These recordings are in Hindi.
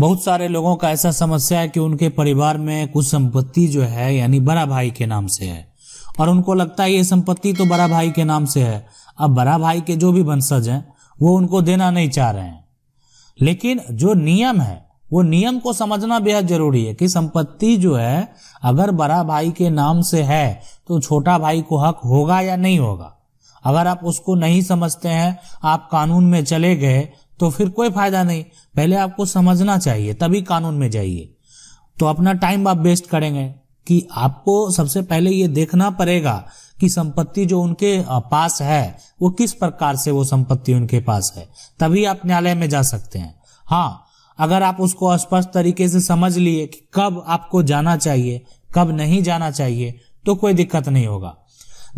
बहुत सारे लोगों का ऐसा समस्या है कि उनके परिवार में कुछ संपत्ति जो है यानी बड़ा भाई के नाम से है और उनको लगता है ये संपत्ति तो बड़ा भाई के नाम से है अब बड़ा भाई के जो भी वंशज हैं वो उनको देना नहीं चाह रहे हैं लेकिन जो नियम है वो नियम को समझना बेहद जरूरी है कि संपत्ति जो है अगर बड़ा भाई के नाम से है तो छोटा भाई को हक होगा या नहीं होगा अगर आप उसको नहीं समझते हैं आप कानून में चले गए तो फिर कोई फायदा नहीं पहले आपको समझना चाहिए तभी कानून में जाइए तो अपना टाइम आप वेस्ट करेंगे कि आपको सबसे पहले ये देखना पड़ेगा कि संपत्ति जो उनके पास है वो किस प्रकार से वो संपत्ति उनके पास है तभी आप न्यायालय में जा सकते हैं हाँ अगर आप उसको स्पष्ट तरीके से समझ लिए कि कब आपको जाना चाहिए कब नहीं जाना चाहिए तो कोई दिक्कत नहीं होगा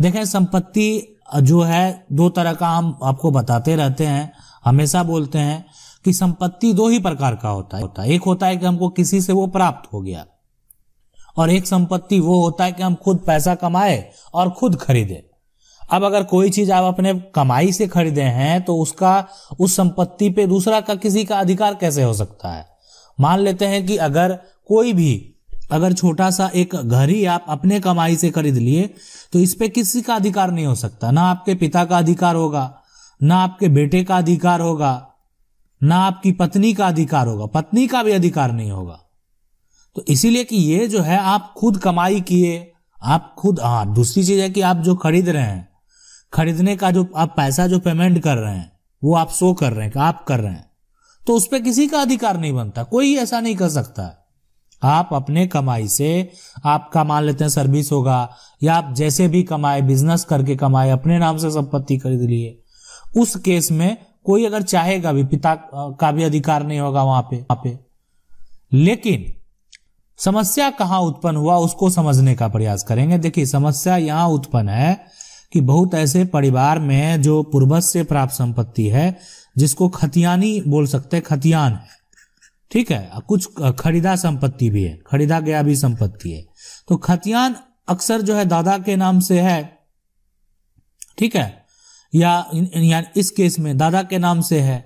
देखें संपत्ति जो है दो तरह का हम आपको बताते रहते हैं हमेशा बोलते हैं कि संपत्ति दो ही प्रकार का होता है एक होता है कि हमको किसी से वो प्राप्त हो गया और एक संपत्ति वो होता है कि हम खुद पैसा कमाए और खुद खरीदे अब अगर कोई चीज आप अपने कमाई से खरीदे हैं तो उसका उस संपत्ति पे दूसरा का किसी का अधिकार कैसे हो सकता है मान लेते हैं कि अगर कोई भी अगर छोटा सा एक घर ही आप अपने कमाई से खरीद लिए तो इस पे किसी का अधिकार नहीं हो सकता ना आपके पिता का अधिकार होगा ना आपके बेटे का अधिकार होगा ना आपकी पत्नी का अधिकार होगा पत्नी का भी अधिकार नहीं होगा तो इसीलिए कि ये जो है आप खुद कमाई किए आप खुद हाँ दूसरी चीज है कि आप जो खरीद रहे हैं खरीदने का जो आप पैसा जो पेमेंट कर रहे हैं वो आप शो कर रहे हैं आप कर रहे हैं तो उस पर किसी का अधिकार नहीं बनता कोई ऐसा नहीं कर सकता आप अपने कमाई से आपका मान लेते हैं सर्विस होगा या आप जैसे भी कमाए बिजनेस करके कमाए अपने नाम से संपत्ति खरीद लिए उस केस में कोई अगर चाहेगा भी पिता का भी अधिकार नहीं होगा वहां पे वहां पे लेकिन समस्या कहाँ उत्पन्न हुआ उसको समझने का प्रयास करेंगे देखिए समस्या यहाँ उत्पन्न है कि बहुत ऐसे परिवार में जो पूर्वज से प्राप्त संपत्ति है जिसको खतियानी बोल सकते हैं खतियान है ठीक है कुछ खरीदा संपत्ति भी है खरीदा गया भी संपत्ति है तो खतियान अक्सर जो है दादा के नाम से है ठीक है या यानी इस केस में दादा के नाम से है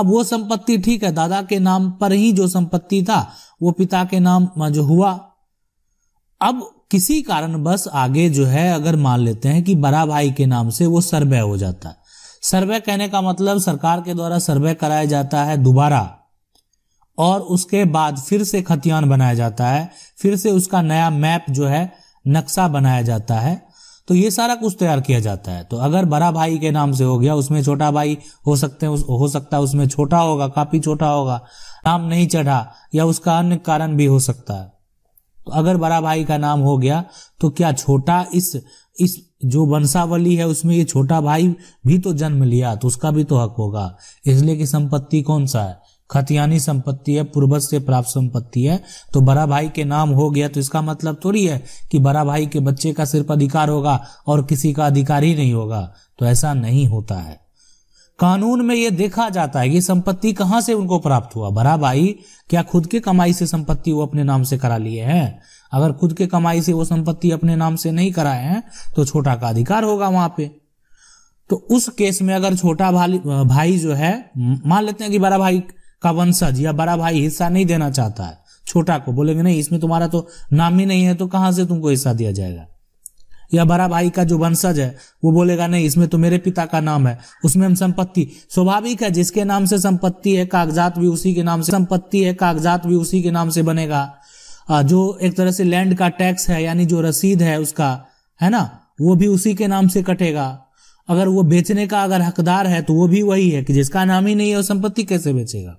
अब वो संपत्ति ठीक है दादा के नाम पर ही जो संपत्ति था वो पिता के नाम जो हुआ अब किसी कारणवश आगे जो है अगर मान लेते हैं कि बड़ा भाई के नाम से वो सर्वे हो जाता है सर्वे कहने का मतलब सरकार के द्वारा सर्वे कराया जाता है दोबारा और उसके बाद फिर से खतियान बनाया जाता है फिर से उसका नया मैप जो है नक्शा बनाया जाता है तो ये सारा कुछ तैयार किया जाता है तो अगर बड़ा भाई के नाम से हो गया उसमें छोटा भाई हो सकते हैं हो सकता है उसमें छोटा होगा काफी छोटा होगा नाम नहीं चढ़ा या उसका अन्य कारण भी हो सकता है तो अगर बड़ा भाई का नाम हो गया तो क्या छोटा इस इस जो वंशावली है उसमें ये छोटा भाई भी तो जन्म लिया तो उसका भी तो हक होगा इसलिए कि संपत्ति कौन सा है खतियानी संपत्ति है पूर्वज से प्राप्त संपत्ति है तो बड़ा भाई के नाम हो गया तो इसका मतलब थोड़ी है कि बड़ा भाई के बच्चे का सिर्फ अधिकार होगा और किसी का अधिकार ही नहीं होगा तो ऐसा नहीं होता है कानून में यह देखा जाता है कि संपत्ति कहां से उनको प्राप्त हुआ बड़ा भाई क्या खुद के कमाई से संपत्ति वो अपने नाम से करा लिए हैं अगर खुद के कमाई से वो संपत्ति अपने नाम से नहीं कराए हैं तो छोटा का अधिकार होगा वहां पे तो उस केस में अगर छोटा भाई भाई जो है मान लेते हैं कि बड़ा भाई का वंशज या बड़ा भाई हिस्सा नहीं देना चाहता है छोटा को बोलेंगे नहीं इसमें तुम्हारा तो नाम ही नहीं है तो कहां से तुमको हिस्सा दिया जाएगा या बड़ा भाई का जो वंशज है वो बोलेगा नहीं इसमें तो मेरे पिता का नाम है उसमें हम संपत्ति स्वाभाविक है जिसके नाम से संपत्ति है कागजात भी उसी के नाम से संपत्ति है कागजात भी उसी के नाम से बनेगा जो एक तरह से लैंड का टैक्स है यानी जो रसीद है उसका है ना वो भी उसी के नाम से कटेगा अगर वो बेचने का अगर हकदार है तो वो भी वही है कि जिसका नाम ही नहीं है वो संपत्ति कैसे बेचेगा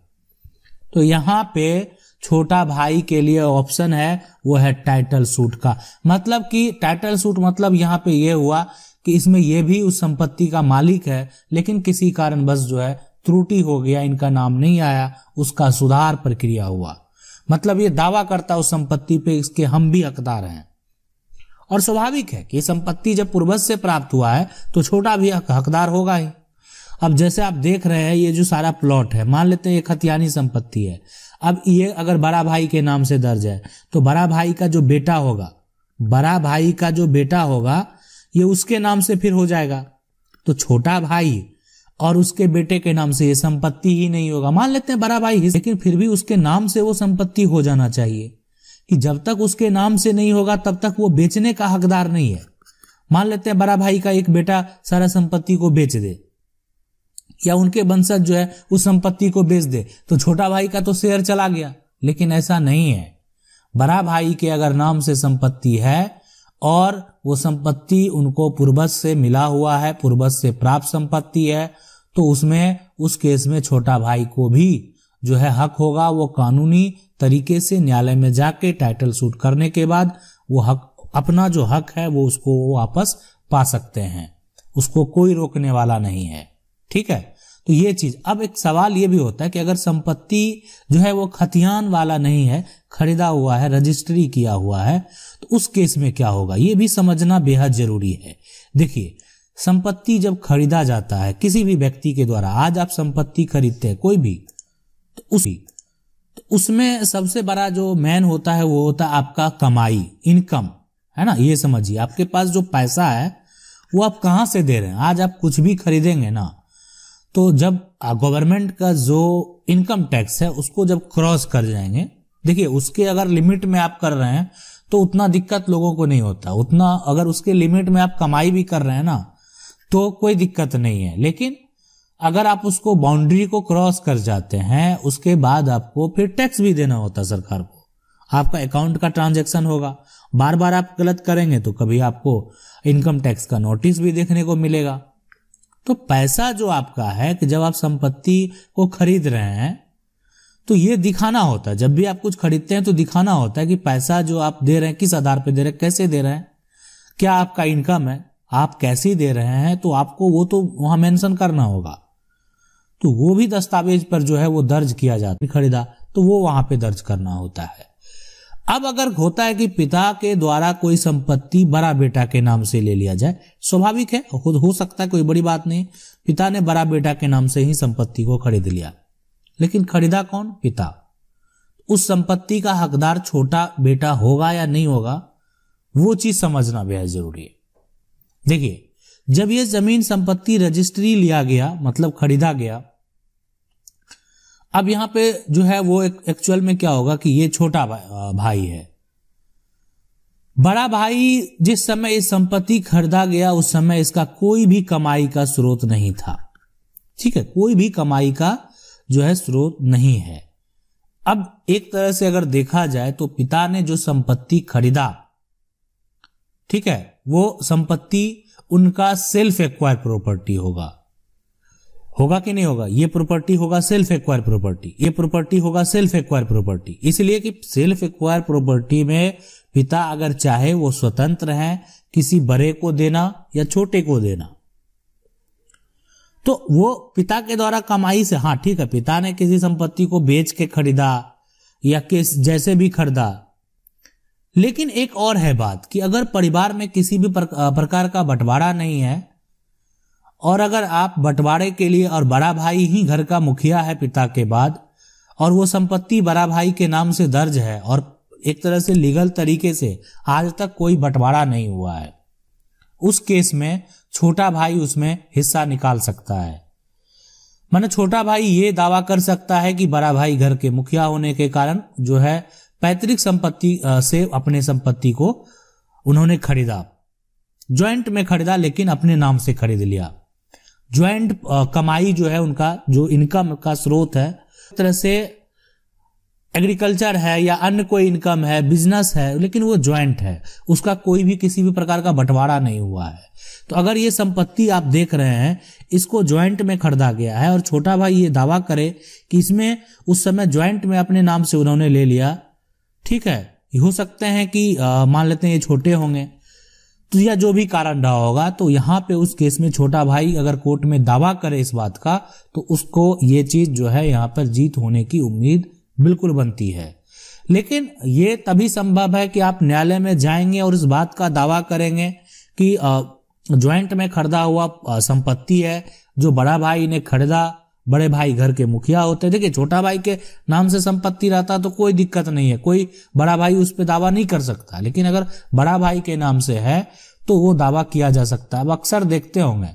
तो यहाँ पे छोटा भाई के लिए ऑप्शन है वो है टाइटल सूट का मतलब कि टाइटल सूट मतलब यहाँ पे ये हुआ कि इसमें ये भी उस संपत्ति का मालिक है लेकिन किसी कारणवश जो है त्रुटि हो गया इनका नाम नहीं आया उसका सुधार प्रक्रिया हुआ मतलब ये दावा करता उस संपत्ति पे इसके हम भी हकदार हैं और स्वाभाविक है कि संपत्ति जब पूर्वज से प्राप्त हुआ है तो छोटा भी हकदार होगा ही अब जैसे आप देख रहे हैं ये जो सारा प्लॉट है मान लेते हैं एक खतियानी संपत्ति है अब ये अगर बड़ा भाई के नाम से दर्ज है तो बड़ा भाई का जो बेटा होगा बड़ा भाई का जो बेटा होगा ये उसके नाम से फिर हो जाएगा तो छोटा भाई और उसके बेटे के नाम से ये संपत्ति ही नहीं होगा मान लेते हैं बड़ा भाई लेकिन फिर भी उसके नाम से वो संपत्ति हो जाना चाहिए कि जब तक उसके नाम से नहीं होगा तब तक वो बेचने का हकदार नहीं है मान लेते हैं बड़ा भाई का एक बेटा सारा संपत्ति को बेच दे या उनके वंशज जो है उस संपत्ति को बेच दे तो छोटा भाई का तो शेयर चला गया लेकिन ऐसा नहीं है बड़ा भाई के अगर नाम से संपत्ति है और वो संपत्ति उनको पूर्वज से मिला हुआ है पूर्वज से प्राप्त संपत्ति है तो उसमें उस केस में छोटा भाई को भी जो है हक होगा वो कानूनी तरीके से न्यायालय में जाके टाइटल सूट करने के बाद वो हक अपना जो हक है वो उसको वापस पा सकते हैं उसको कोई रोकने वाला नहीं है ठीक है तो ये चीज अब एक सवाल ये भी होता है कि अगर संपत्ति जो है वो खतियान वाला नहीं है खरीदा हुआ है रजिस्ट्री किया हुआ है तो उस केस में क्या होगा ये भी समझना बेहद जरूरी है देखिए संपत्ति जब खरीदा जाता है किसी भी व्यक्ति के द्वारा आज आप संपत्ति खरीदते हैं कोई भी तो उसी तो उसमें सबसे बड़ा जो मैन होता है वो होता है आपका कमाई इनकम है ना ये समझिए आपके पास जो पैसा है वो आप कहाँ से दे रहे हैं आज आप कुछ भी खरीदेंगे ना तो जब गवर्नमेंट का जो इनकम टैक्स है उसको जब क्रॉस कर जाएंगे देखिए उसके अगर लिमिट में आप कर रहे हैं तो उतना दिक्कत लोगों को नहीं होता उतना अगर उसके लिमिट में आप कमाई भी कर रहे हैं ना तो कोई दिक्कत नहीं है लेकिन अगर आप उसको बाउंड्री को क्रॉस कर जाते हैं उसके बाद आपको फिर टैक्स भी देना होता है सरकार को आपका अकाउंट का ट्रांजेक्शन होगा बार बार आप गलत करेंगे तो कभी आपको इनकम टैक्स का नोटिस भी देखने को मिलेगा तो पैसा जो आपका है कि जब आप संपत्ति को खरीद रहे हैं तो ये दिखाना होता है जब भी आप कुछ खरीदते हैं तो दिखाना होता है कि पैसा जो आप दे रहे हैं किस आधार पर दे रहे हैं कैसे दे रहे हैं क्या आपका इनकम है आप कैसे दे रहे हैं तो आपको वो तो वहां मेंशन करना होगा तो वो भी दस्तावेज पर जो है वो दर्ज किया जाता है खरीदा तो वो वहां पे दर्ज करना होता है अब अगर होता है कि पिता के द्वारा कोई संपत्ति बड़ा बेटा के नाम से ले लिया जाए स्वाभाविक है खुद हो सकता है कोई बड़ी बात नहीं पिता ने बड़ा बेटा के नाम से ही संपत्ति को खरीद लिया लेकिन खरीदा कौन पिता उस संपत्ति का हकदार छोटा बेटा होगा या नहीं होगा वो चीज समझना बेहद जरूरी है देखिए जब यह जमीन संपत्ति रजिस्ट्री लिया गया मतलब खरीदा गया अब यहां पे जो है वो एक, एक्चुअल में क्या होगा कि ये छोटा भाई है बड़ा भाई जिस समय इस संपत्ति खरीदा गया उस समय इसका कोई भी कमाई का स्रोत नहीं था ठीक है कोई भी कमाई का जो है स्रोत नहीं है अब एक तरह से अगर देखा जाए तो पिता ने जो संपत्ति खरीदा ठीक है वो संपत्ति उनका सेल्फ एक्वायर प्रॉपर्टी होगा होगा कि नहीं होगा ये प्रॉपर्टी होगा सेल्फ एक्वायर प्रॉपर्टी ये प्रॉपर्टी होगा सेल्फ एक्वायर प्रॉपर्टी इसलिए कि सेल्फ एक्वायर प्रॉपर्टी में पिता अगर चाहे वो स्वतंत्र हैं किसी बड़े को देना या छोटे को देना तो वो पिता के द्वारा कमाई से हाँ ठीक है पिता ने किसी संपत्ति को बेच के खरीदा या किस जैसे भी खरीदा लेकिन एक और है बात कि अगर परिवार में किसी भी प्रकार का बंटवारा नहीं है और अगर आप बंटवारे के लिए और बड़ा भाई ही घर का मुखिया है पिता के बाद और वो संपत्ति बड़ा भाई के नाम से दर्ज है और एक तरह से लीगल तरीके से आज तक कोई बंटवारा नहीं हुआ है उस केस में छोटा भाई उसमें हिस्सा निकाल सकता है मैंने छोटा भाई ये दावा कर सकता है कि बड़ा भाई घर के मुखिया होने के कारण जो है पैतृक संपत्ति से अपने संपत्ति को उन्होंने खरीदा ज्वाइंट में खरीदा लेकिन अपने नाम से खरीद लिया ज्वाइंट uh, कमाई जो है उनका जो इनकम का स्रोत है तरह से एग्रीकल्चर है या अन्य कोई इनकम है बिजनेस है लेकिन वो ज्वाइंट है उसका कोई भी किसी भी प्रकार का बंटवारा नहीं हुआ है तो अगर ये संपत्ति आप देख रहे हैं इसको ज्वाइंट में खरीदा गया है और छोटा भाई ये दावा करे कि इसमें उस समय ज्वाइंट में अपने नाम से उन्होंने ले लिया ठीक है हो सकते हैं कि uh, मान लेते हैं ये छोटे होंगे या जो भी कारण रहा होगा तो यहाँ पे उस केस में छोटा भाई अगर कोर्ट में दावा करे इस बात का तो उसको ये चीज जो है यहाँ पर जीत होने की उम्मीद बिल्कुल बनती है लेकिन ये तभी संभव है कि आप न्यायालय में जाएंगे और इस बात का दावा करेंगे कि ज्वाइंट में खरीदा हुआ संपत्ति है जो बड़ा भाई ने खरीदा बड़े भाई घर के मुखिया होते हैं देखिए छोटा भाई के नाम से संपत्ति रहता तो कोई दिक्कत नहीं है कोई बड़ा भाई उस पर दावा नहीं कर सकता लेकिन अगर बड़ा भाई के नाम से है तो वो दावा किया जा सकता है अब अक्सर देखते होंगे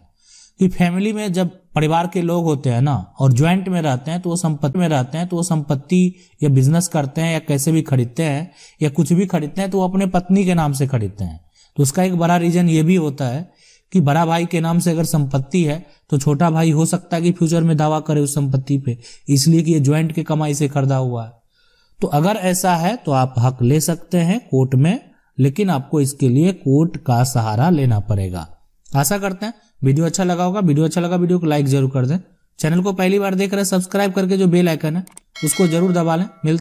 कि फैमिली में जब परिवार के लोग होते हैं ना और ज्वाइंट में रहते हैं तो वो संपत्ति में रहते हैं तो वो संपत्ति या बिजनेस करते हैं या कैसे भी खरीदते हैं या कुछ भी खरीदते हैं तो वो अपने पत्नी के नाम से खरीदते हैं तो उसका एक बड़ा रीजन ये भी होता है कि बड़ा भाई के नाम से अगर संपत्ति है तो छोटा भाई हो सकता है कि फ्यूचर में दावा करे उस संपत्ति पे इसलिए कि ये ज्वाइंट के कमाई से खरीदा हुआ है तो अगर ऐसा है तो आप हक ले सकते हैं कोर्ट में लेकिन आपको इसके लिए कोर्ट का सहारा लेना पड़ेगा आशा करते हैं वीडियो अच्छा लगा होगा वीडियो अच्छा लगा वीडियो को लाइक जरूर कर दें चैनल को पहली बार देख रहे हैं सब्सक्राइब करके जो बेल आइकन है उसको जरूर दबा लें मिलते